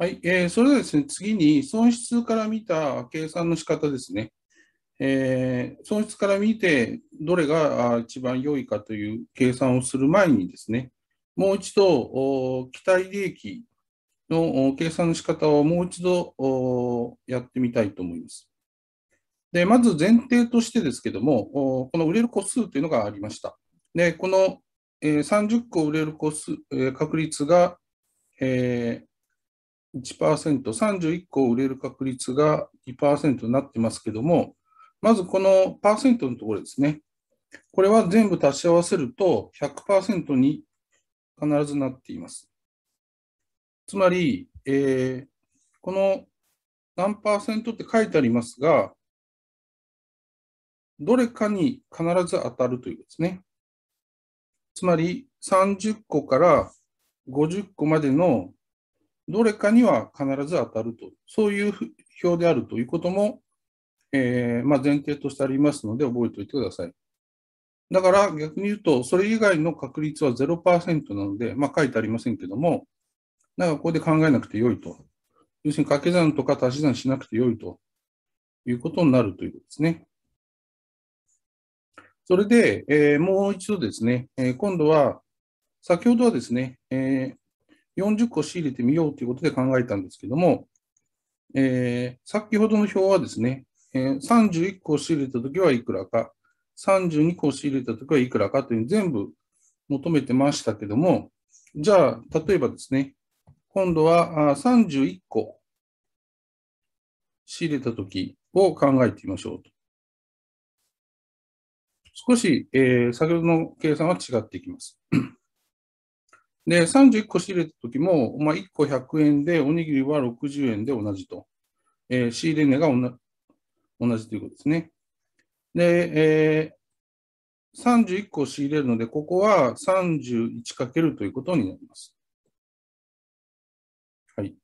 はい、えー、それではですね、次に損失から見た計算の仕方ですね。えー、損失から見て、どれが一番良いかという計算をする前にですね、もう一度、期待利益の計算の仕方をもう一度やってみたいと思います。で、まず前提としてですけども、この売れる個数というのがありました。で、この30個売れる個数、確率が、えー1%、31個売れる確率が2%になってますけども、まずこのパーセントのところですね。これは全部足し合わせると100%に必ずなっています。つまり、えー、この何パーセントって書いてありますが、どれかに必ず当たるということですね。つまり30個から50個までのどれかには必ず当たると、そういう表であるということも、えー、まあ、前提としてありますので、覚えておいてください。だから逆に言うと、それ以外の確率は0%なので、まあ、書いてありませんけども、なんかここで考えなくてよいと。要するに掛け算とか足し算しなくてよいということになるということですね。それで、えー、もう一度ですね、えー、今度は、先ほどはですね、えー、40個仕入れてみようということで考えたんですけども、えー、先ほどの表はですね、えー、31個仕入れたときはいくらか、32個仕入れたときはいくらかという全部求めてましたけども、じゃあ、例えばですね、今度は31個仕入れたときを考えてみましょうと。少し、えー、先ほどの計算は違ってきます。で、31個仕入れた時も、まあ、1個100円で、おにぎりは60円で同じと。えー、仕入れ値が同じということですね。で、えー、31個仕入れるので、ここは31かけるということになります。はい。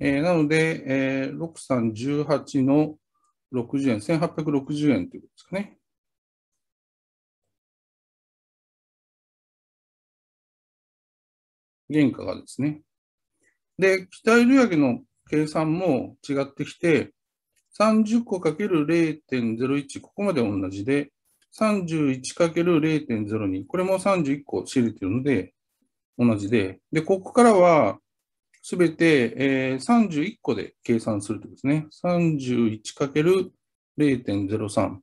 えー、なので、えー、6318の60円、1860円ということですかね。原価がですね。で、期待売上の計算も違ってきて、30個かける0 0 1ここまで同じで、3 1かける0 0 2これも31個仕入れてるので、同じで、で、ここからは、すべて、えー、31個で計算するとですね、3 1かける0 0 3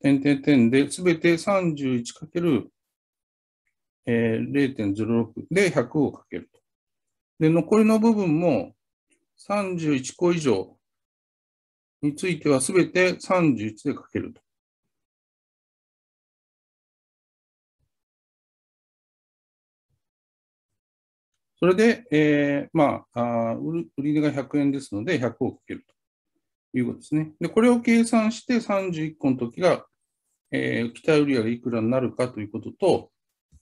点点点で、すべて3 1かけるえー、0.06で100をかけると。で、残りの部分も31個以上についてはすべて31でかけると。それで、えー、まあ、あ売り値が100円ですので、100をかけるということですね。で、これを計算して31個の時が、えー、期待売り上げいくらになるかということと、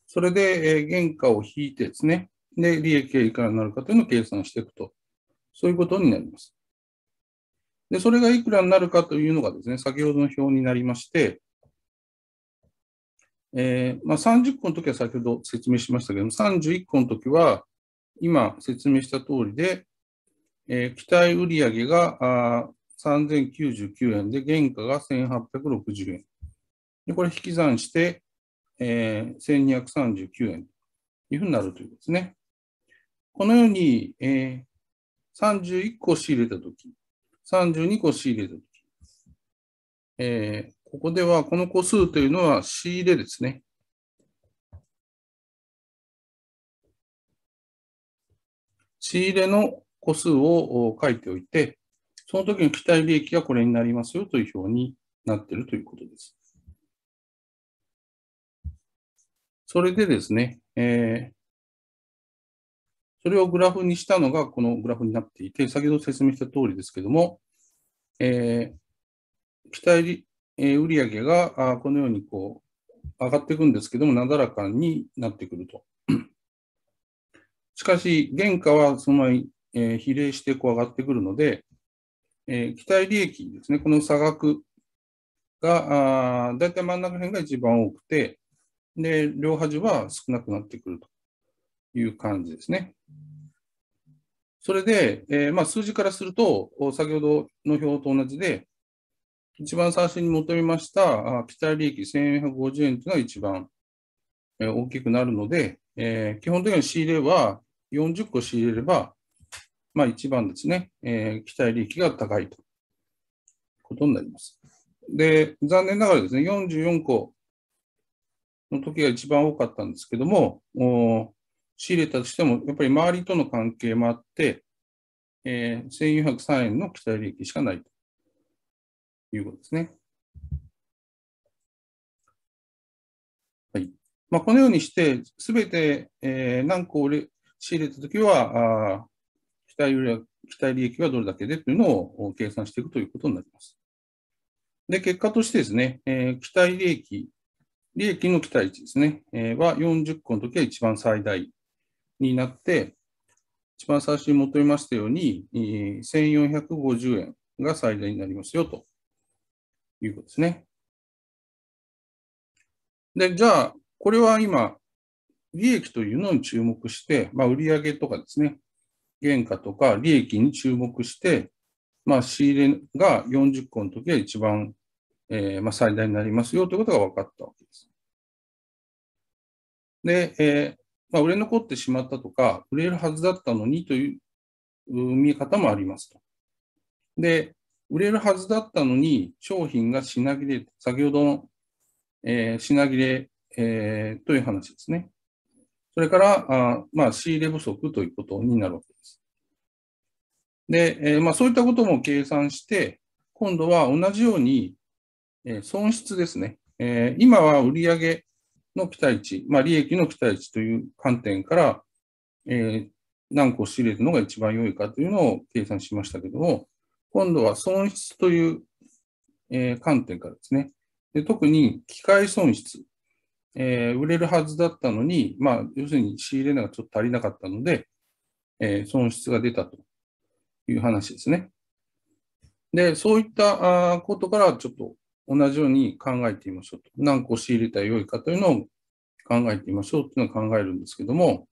それで、えー、原価を引いてですね、で、利益がいくらになるかというのを計算していくと。そういうことになります。で、それがいくらになるかというのがですね、先ほどの表になりまして、えー、まあ、30個の時は先ほど説明しましたけども、31個の時は、今説明した通りで、えー、期待売上があ3099円で、原価が1860円。でこれ引き算して、え1239円というふうになるということですね。このように、えー、31個仕入れたとき、32個仕入れたとき、えー、ここではこの個数というのは仕入れですね。仕入れの個数を書いておいて、その時の期待利益がこれになりますよという表になっているということです。それでですね、えー、それをグラフにしたのがこのグラフになっていて、先ほど説明した通りですけども、えー、期待、えー、売上があこのようにこう上がっていくんですけども、なだらかになってくると。しかし、原価はその前に、えー、比例してこう上がってくるので、えー、期待利益ですね、この差額が、あだいたい真ん中辺が一番多くて、で、両端は少なくなってくるという感じですね。それで、えー、まあ、数字からすると、先ほどの表と同じで、一番最初に求めました期待利益1450円というのが一番、えー、大きくなるので、えー、基本的に仕入れは40個仕入れれば、まあ、一番ですね、え期待利益が高いということになります。で、残念ながらですね、44個の時が一番多かったんですけども、お仕入れたとしても、やっぱり周りとの関係もあって、えー、1403円の期待利益しかないということですね。はいまあ、このようにして、すべて、えー、何個を仕入れたときはあ期待利、期待利益はどれだけでというのを計算していくということになります。で、結果としてですね、えー、期待利益利益の期待値ですね、えー、は40個の時は一番最大になって、一番最初に求めましたように、えー、1450円が最大になりますよということですね。で、じゃあ、これは今、利益というのに注目して、まあ、売上とかですね、原価とか利益に注目して、まあ、仕入れが40個の時は一番えー、まあ、最大になりますよということが分かったわけです。で、えー、まあ、売れ残ってしまったとか、売れるはずだったのにという見え方もありますと。で、売れるはずだったのに商品が品切れ、先ほどの、えー、品切れ、えー、という話ですね。それから、あまあ、仕入れ不足ということになるわけです。で、えー、まあ、そういったことも計算して、今度は同じようにえ損失ですね。え今は売上の期待値、まあ、利益の期待値という観点から、え何個仕入れるのが一番良いかというのを計算しましたけども、今度は損失という、え観点からですね。で特に機械損失、えー、売れるはずだったのに、まあ、要するに仕入れ値がちょっと足りなかったので、えー、損失が出たという話ですね。で、そういったことからちょっと同じように考えてみましょうと。何個仕入れたらよいかというのを考えてみましょうというのを考えるんですけども、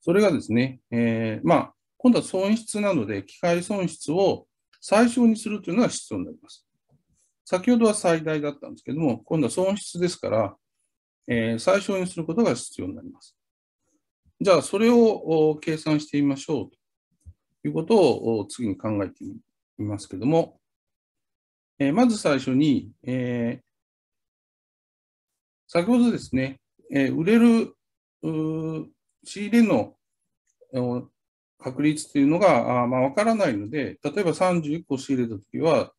それがですね、えー、まあ、今度は損失なので、機械損失を最小にするというのが必要になります。先ほどは最大だったんですけども、今度は損失ですから、えー、最小にすることが必要になります。じゃあ、それを計算してみましょうということを次に考えてみいますけども、えー、まず最初に、えー、先ほどですね、えー、売れる仕入れの確率というのがあ、まあ、分からないので、例えば31個仕入れたときは、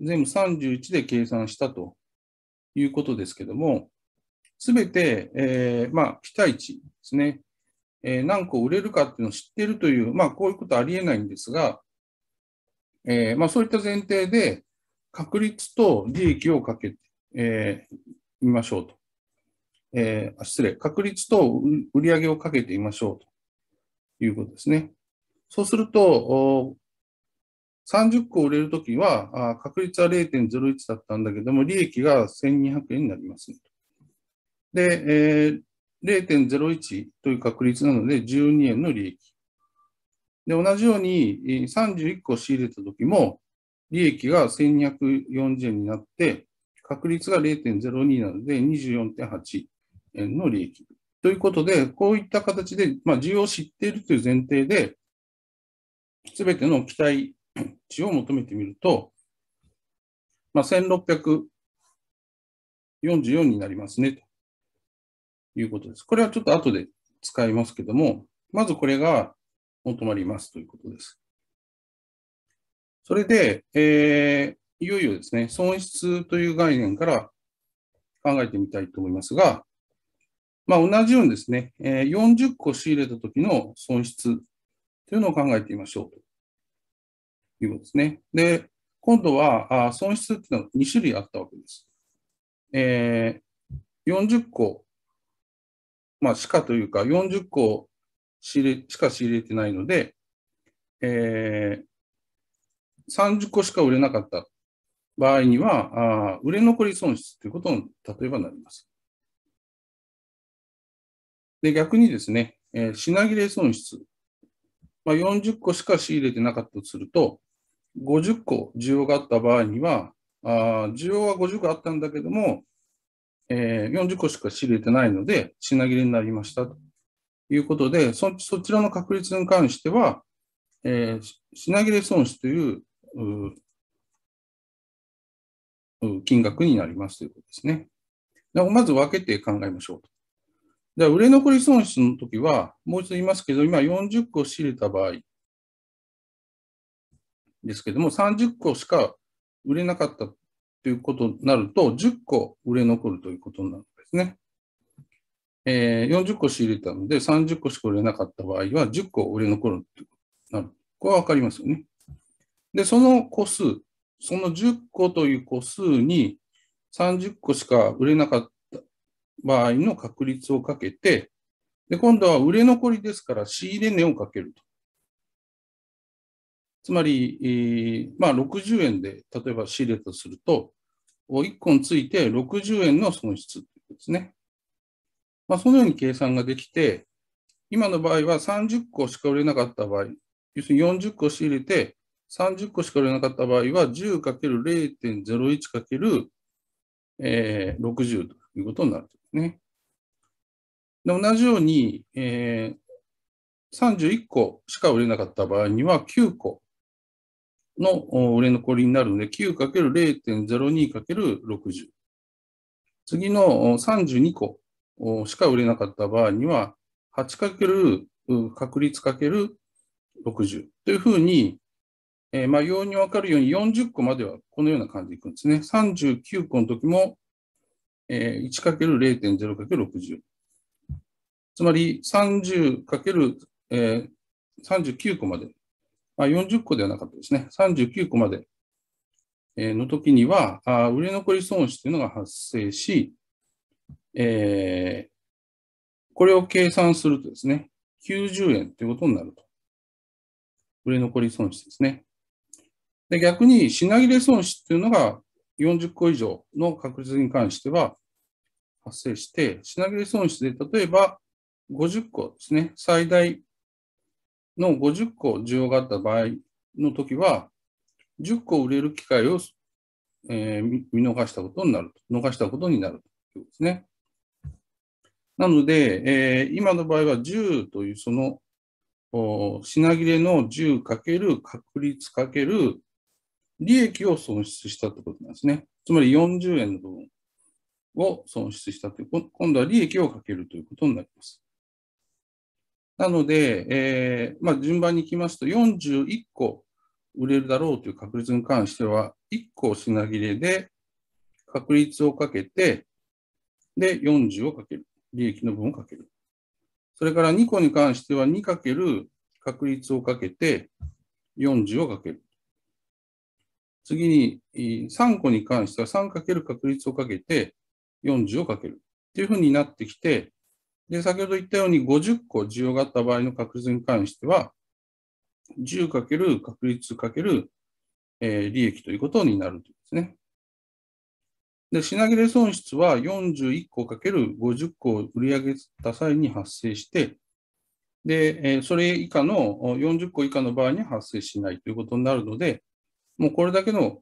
全部31で計算したということですけども、すべて、えー、まあ、期待値ですね、えー、何個売れるかっていうのを知っているという、まあ、こういうことありえないんですが、えー、まあ、そういった前提で、確率と利益をかけて、えー、みましょうと。えー、失礼、確率と売上をかけてみましょうということですね。そうすると、30個売れるときはあ、確率は0.01だったんだけども、利益が1200円になりますで、えー、0.01という確率なので、12円の利益。で、同じように31個仕入れた時も、利益が1240円になって、確率が0.02なので24.8円の利益。ということで、こういった形で、まあ、需要を知っているという前提で、すべての期待値を求めてみると、まあ、1644になりますね、ということです。これはちょっと後で使いますけども、まずこれが求まりますということです。それで、えー、いよいよですね、損失という概念から考えてみたいと思いますが、まあ、同じようにですね、えー、40個仕入れた時の損失というのを考えてみましょうということですね。で、今度はあ損失っていうのは2種類あったわけです。えー、40個、まあ、歯科というか40個仕入れ、しか仕入れてないので、えー、30個しか売れなかった場合には、あ売れ残り損失ということの例えばなります。で、逆にですね、えー、品切れ損失。まあ、40個しか仕入れてなかったとすると、50個需要があった場合には、あ需要は50個あったんだけども、えー、40個しか仕入れてないので、品切れになりましたとということで、そそちらの確率に関しては、えー、品切れ損失という金額になりますということですね。まず分けて考えましょうと。売れ残り損失の時は、もう一度言いますけど、今40個仕入れた場合ですけども、30個しか売れなかったということになると、10個売れ残るということになるんですね。えー、40個仕入れたので、30個しか売れなかった場合は、10個売れ残るってなる。これはわかりますよね。で、その個数、その10個という個数に30個しか売れなかった場合の確率をかけて、で、今度は売れ残りですから仕入れ値をかけると。つまり、えー、まあ、60円で例えば仕入れとすると、1個について60円の損失ですね。まあ、そのように計算ができて、今の場合は30個しか売れなかった場合、要するに40個仕入れて、30個しか売れなかった場合は 10×0.01×60 えー、ということになるんですね。で同じように、えー、31個しか売れなかった場合には9個の売れ残りになるので 9×0.02×60。次の32個しか売れなかった場合には、8× 確率 ×60 というふうに、えー、まあ、容易にわかるように40個まではこのような感じでいくんですね。39個の時も、えー、1×0.0×60。つまり 30×、えー、39個まで、まあ、40個ではなかったですね。39個までの時には、あ売れ残り損失というのが発生し、えー、これを計算するとですね、90円ということになると。売れ残り損失ですね。で逆に品切れ損失っていうのが40個以上の確率に関しては発生して、品切れ損失で例えば50個ですね、最大の50個需要があった場合の時は、10個売れる機会を、えー、見逃したことになる、逃したことになるということですね。なので、えー、今の場合は10というその品切れの 10× 確率×利益を損失したということなんですね。つまり40円の部分を損失したという、今度は利益をかけるということになります。なので、えーまあ、順番にいきますと、41個売れるだろうという確率に関しては、1個品切れで確率をかけて、で、40をかける。利益の分をかける。それから2個に関しては2かける確率をかけて40をかける。次に3個に関しては3かける確率をかけて40をかける。っていうふうになってきて、で、先ほど言ったように50個需要があった場合の確率に関しては、10かける確率かける利益ということになるんですね。で、品切れ損失は41個かける50個を売り上げた際に発生して、で、それ以下の40個以下の場合に発生しないということになるので、もうこれだけの、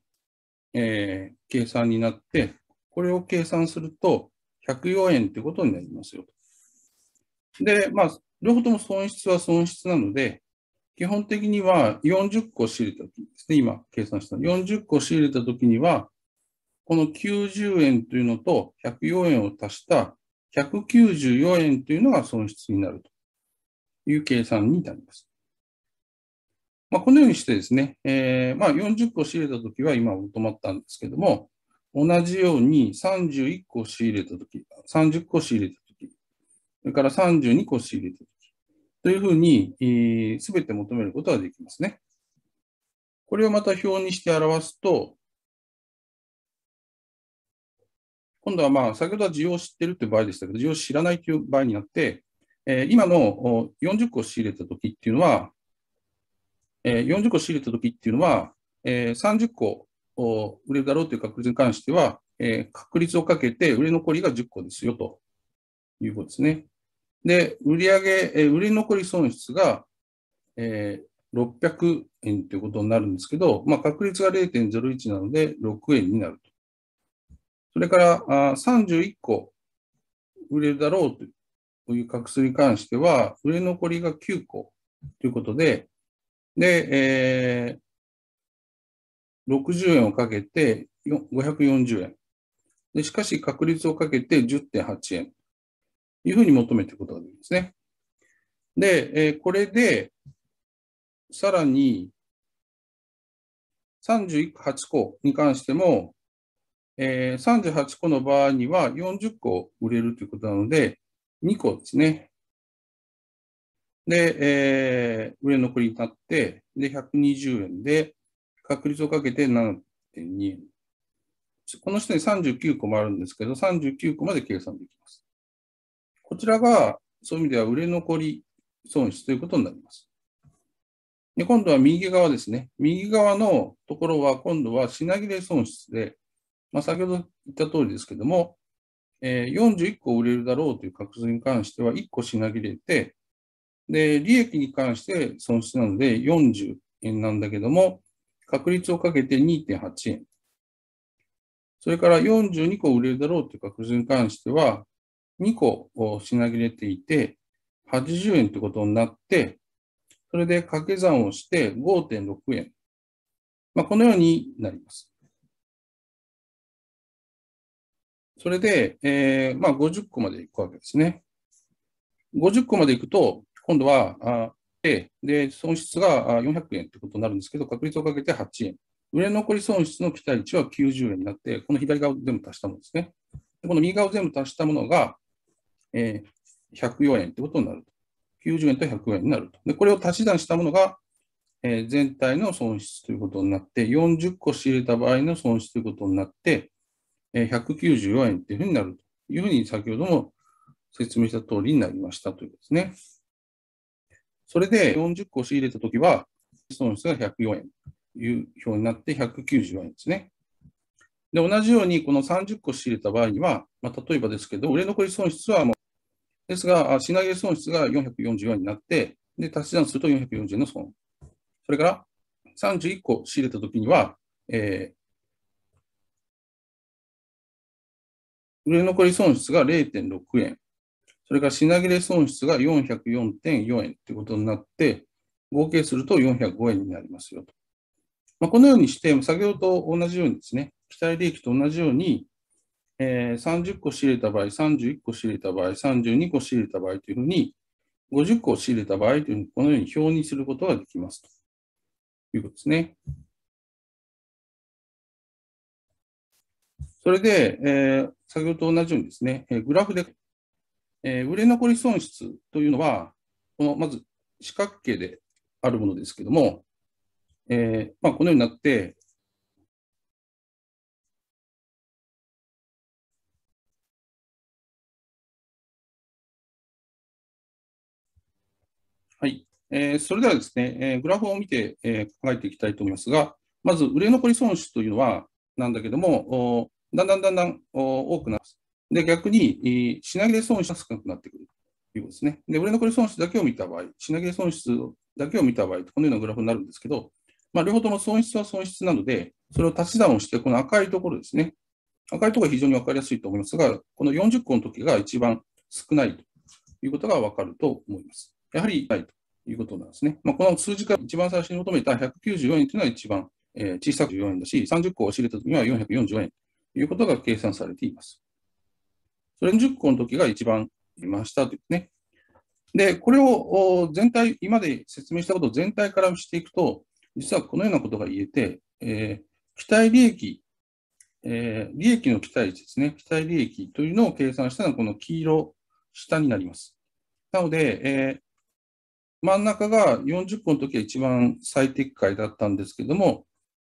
えー、計算になって、これを計算すると104円ということになりますよ。で、まあ、両方とも損失は損失なので、基本的には40個仕入れたときですね、今計算した。40個仕入れたときには、この90円というのと104円を足した194円というのが損失になるという計算になります。まあ、このようにしてですね、えー、まあ40個仕入れたときは今止まったんですけども、同じように31個仕入れたとき、30個仕入れたとき、それから32個仕入れたとき、というふうに、す、えー、べ、て求めることができますね。これをまた表にして表すと、今度はまあ先ほどは需要を知ってるという場合でしたけど、需要を知らないという場合になって、えー、今の40個仕入れたときっていうのは、えー、40個仕入れたときっていうのは、えー、30個売れるだろうという確率に関しては、えー、確率をかけて売れ残りが10個ですよということですね。で、売上、えー、売れ残り損失が、えー、600円ということになるんですけど、まあ、確率が0.01なので6円になると。それからあ31個売れるだろうという画数に関しては、売れ残りが9個ということで、で、えー、60円をかけて540円。でしかし、確率をかけて10.8円。というふうに求めていくことができるんですね。で、えー、これで、さらに、38個に関しても、えー、38個の場合には40個売れるということなので、2個ですね。で、えー、売れ残りに立って、で、120円で、確率をかけて7.2円。この下に39個もあるんですけど、39個まで計算できます。こちらが、そういう意味では売れ残り損失ということになります。で今度は右側ですね。右側のところは、今度は品切れ損失で、まあ、先ほど言った通りですけども、えー、41個売れるだろうという確率に関しては1個品切れて、で、利益に関して損失なので40円なんだけども、確率をかけて2.8円。それから42個売れるだろうという確率に関しては、2個品切れていて、80円ということになって、それで掛け算をして5.6円。まあ、このようになります。それで、えー、まあ、50個までいくわけですね。50個までいくと、今度は、あでで、損失が400円ってことになるんですけど、確率をかけて8円。売れ残り損失の期待値は90円になって、この左側を全部足したものですね。でこの右側を全部足したものが、えー、104円ってことになると。90円と100円になると。で、これを足し算したものが、えー、全体の損失ということになって、40個仕入れた場合の損失ということになって、194円っていうふうになるというふうに先ほども説明した通りになりましたということですね。それで40個仕入れたときは、損失が104円という表になって194円ですね。で、同じようにこの30個仕入れた場合には、まあ、例えばですけど、売れ残り損失はもう、ですが、品切れ損失が444円になって、で、足し算すると440円の損。それから、31個仕入れたときには、えー、売れ残り損失が0.6円、それから品切れ損失が404.4円ということになって、合計すると405円になりますよと。まあ、このようにして、先ほどと同じようにですね、期待利益と同じように、えー、30個仕入れた場合、31個仕入れた場合、32個仕入れた場合というふうに、50個仕入れた場合というふうに、このように表にすることができますということですね。それで、えー、先ほどと同じようにですね、えー、グラフで、えー、売れ残り損失というのは、このまず四角形であるものですけども、えーまあ、このようになって、はい、えー、それではですね、えー、グラフを見て、えー、考えていきたいと思いますが、まず売れ残り損失というのは、なんだけども、だんだんだんだん多くなって、す。で、逆に、品切れ損失が少なくなってくるということですね。で、売れ残り損失だけを見た場合、品切れ損失だけを見た場合、このようなグラフになるんですけど、まあ、両方とも損失は損失なので、それを足し算をして、この赤いところですね。赤いところが非常に分かりやすいと思いますが、この40個の時が一番少ないということが分かると思います。やはりないということなんですね。まあ、この数字から一番最初に求めた194円というのは一番、え小さく4円だし、30個を仕入れた時には444円いうことが計算されています。それ10個の時が一番いましたというね。で、これを全体、今で説明したことを全体からしていくと、実はこのようなことが言えて、えー、期待利益、えー、利益の期待値ですね。期待利益というのを計算したのはこの黄色下になります。なので、えー、真ん中が40個の時は一番最適解だったんですけども、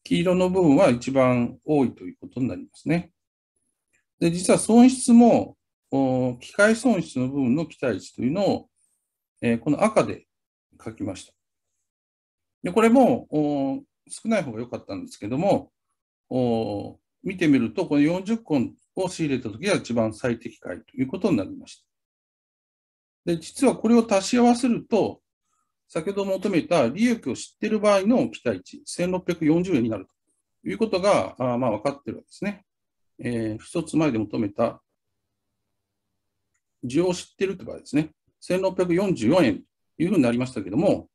黄色の部分は一番多いということになりますね。で実は損失も、機械損失の部分の期待値というのを、えー、この赤で書きました。でこれも少ない方が良かったんですけども、見てみると、この40個を仕入れたときが一番最適解ということになりました。で、実はこれを足し合わせると、先ほど求めた利益を知っている場合の期待値、1640円になるということが、あまあ、分かっているわけですね。えー、一つ前で求めた、需要を知っているという場合ですね、1644円というふうになりましたけれども、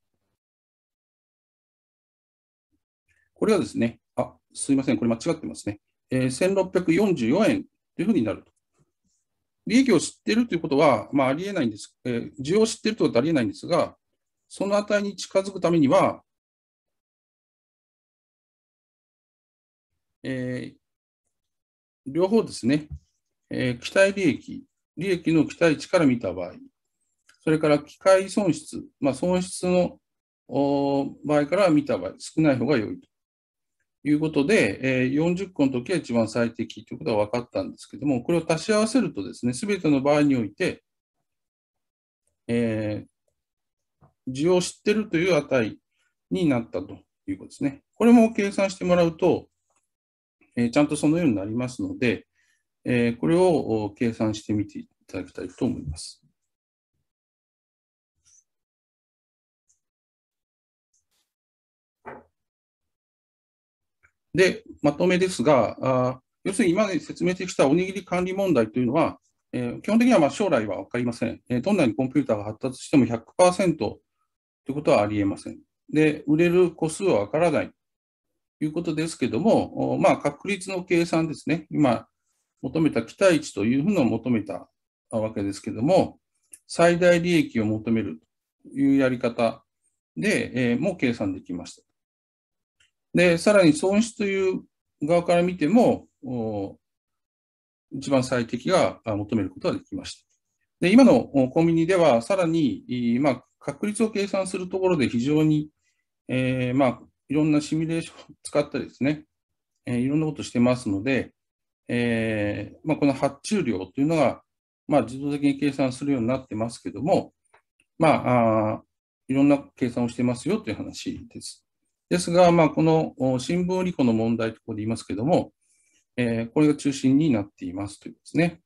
これはですね、あ、すいません、これ間違ってますね。えー、1644円というふうになると。利益を知っているということは、まあ、ありえないんです、えー、需要を知っているということはありえないんですが、その値に近づくためには、えー、両方ですね、えー、期待利益、利益の期待値から見た場合、それから機械損失、まあ、損失の場合から見た場合、少ない方が良いということで、えー、40個の時は一番最適ということが分かったんですけども、これを足し合わせるとですね、すべての場合において、えー、需要を知ってるという値になったということですね。これも計算してもらうと、えちゃんとそのようになりますので、えこれを計算してみていただきたいと思います。で、まとめですが、あ要するに今で説明してきたおにぎり管理問題というのは、えー、基本的にはまあ将来は分かりません、えー、どんなにコンピューターが発達しても100%ということはありえません。で、売れる個数はわからないということですけども、まあ、確率の計算ですね。今、求めた期待値というのを求めたわけですけども、最大利益を求めるというやり方で、えー、も計算できました。で、さらに損失という側から見ても、一番最適が求めることができました。で、今のコンビニでは、さらに、まあ、確率を計算するところで非常に、えー、まあ、いろんなシミュレーションを使ったりですね、えー、いろんなことしてますので、えー、まあ、この発注量というのが、まあ、自動的に計算するようになってますけども、まあ、いろんな計算をしてますよという話です。ですが、まあ、この新聞売り子の問題とここで言いますけども、えー、これが中心になっていますというですね。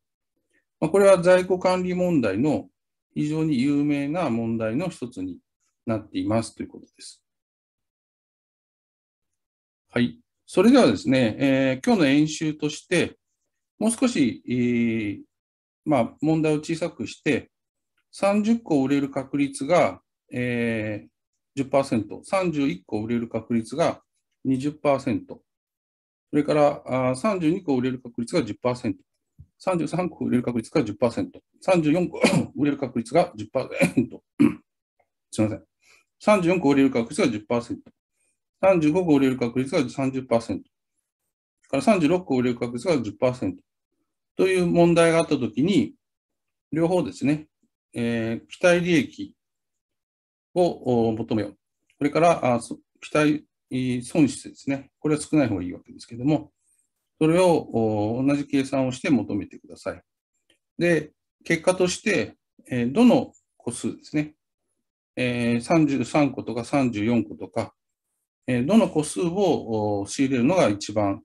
まあ、これは在庫管理問題の非常に有名な問題の一つになっていますということです。はい。それではですね、えー、今日の演習として、もう少し、えー、まあ、問題を小さくして、30個売れる確率が、えー、10%、31個売れる確率が20%、それからあ32個売れる確率が10%。33個売れる確率が10%、34個売れる確率が10%、すみません、34個売れる確率が10%、35個売れる確率が30%、から36個売れる確率が10%という問題があったときに、両方ですね、えー、期待利益を求めよう。これから、あ期待損失ですね。これは少ない方がいいわけですけども、それを同じ計算をして求めてください。で、結果として、えどの個数ですね、え33個とか34個とか、えどの個数を仕入れるのが一番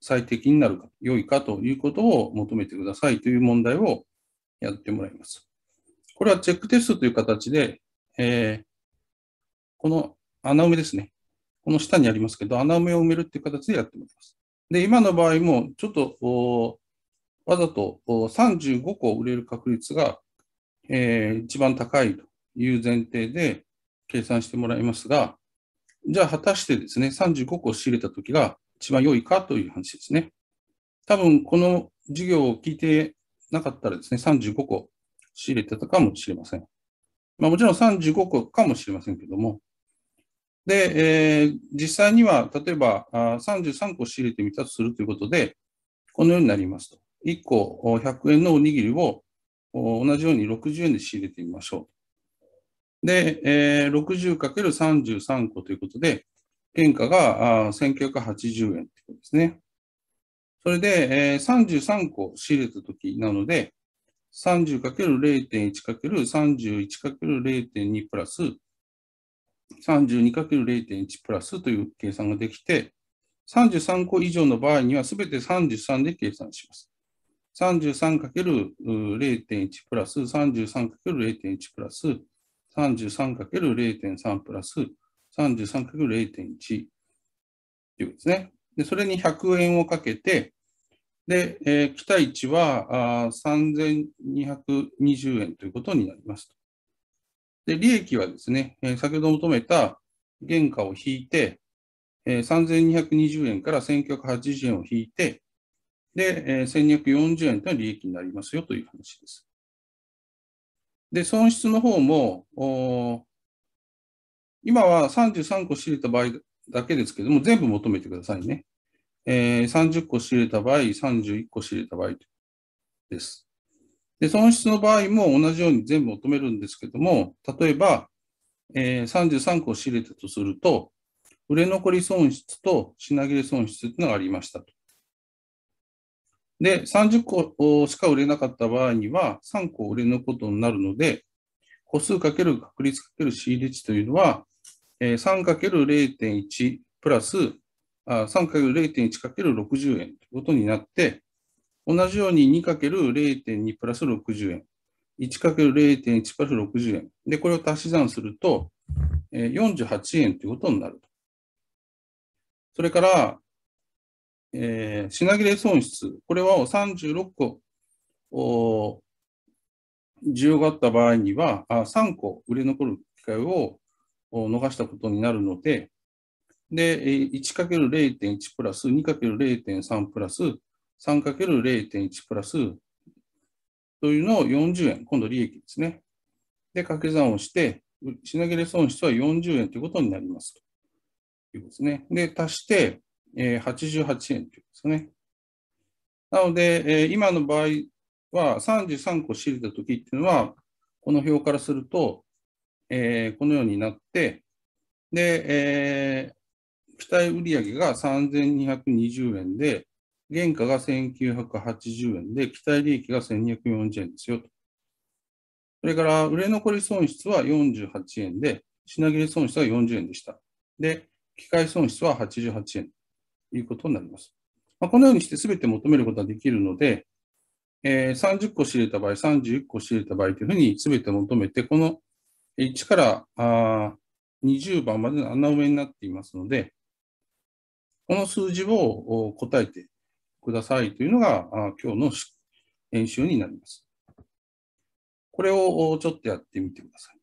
最適になるか、良いかということを求めてくださいという問題をやってもらいます。これはチェックテストという形で、えー、この穴埋めですね。この下にありますけど、穴埋めを埋めるという形でやってもらいます。で、今の場合も、ちょっと、わざと35個売れる確率が、えー、一番高いという前提で計算してもらいますが、じゃあ果たしてですね、35個仕入れたときが一番良いかという話ですね。多分この授業を聞いてなかったらですね、35個仕入れてたかもしれません。まあもちろん35個かもしれませんけども、で、えー、実際には、例えばあ33個仕入れてみたとするということで、このようになりますと。1個100円のおにぎりを同じように60円で仕入れてみましょう。で、えー、60×33 個ということで、原価があ1980円ということですね。それで、えー、33個仕入れたときなので、30×0.1×31×0.2 プラス 32×0.1 プラスという計算ができて、33個以上の場合にはすべて33で計算します。33×0.1 プラス、33×0.1 プラス、33×0.3 プラス、33×0.1 ということですね。で、それに100円をかけて、で、えー、期待値はあ3220円ということになります。で、利益はですね、えー、先ほど求めた原価を引いて、えー、3220円から1980円を引いて、で、えー、1240円というのは利益になりますよという話です。で、損失の方も、今は33個仕入れた場合だけですけども、全部求めてくださいね。えー、30個仕入れた場合、31個仕入れた場合です。で、損失の場合も同じように全部求めるんですけども、例えば、えー、33個仕入れたとすると、売れ残り損失と品切れ損失っていうのがありましたと。で、30個しか売れなかった場合には、3個売れることになるので、個数かける確率かける仕入れ値というのは、え3かける0.1プラス、3かける0.1かける60円ということになって、同じように 2×0.2 プラス60円、1×0.1 プラス60円。で、これを足し算すると、え48円ということになると。それから、えー、品切れ損失。これは36個お需要があった場合には、あ3個売れ残る機会を逃したことになるので、で、1×0.1 プラス 2×0.3 プラス 3×0.1 プラスというのを40円、今度利益ですね。で、掛け算をして、品切れ損失は40円ということになりますということですね。で、足して、えー、88円ということですね。なので、えー、今の場合は33個仕入れたときっていうのは、この表からすると、えー、このようになって、で、えー、期待売上が3220円で、原価が1980円で、期待利益が1240円ですよと。それから、売れ残り損失は48円で、品切れ損失は40円でした。で、機械損失は88円ということになります。まあ、このようにして全て求めることができるので、えー、30個仕入れた場合、31個仕入れた場合というふうに全て求めて、この1からあ20番までの穴埋めになっていますので、この数字を答えてくださいというのが、今日の演習になります。これをちょっとやってみてください。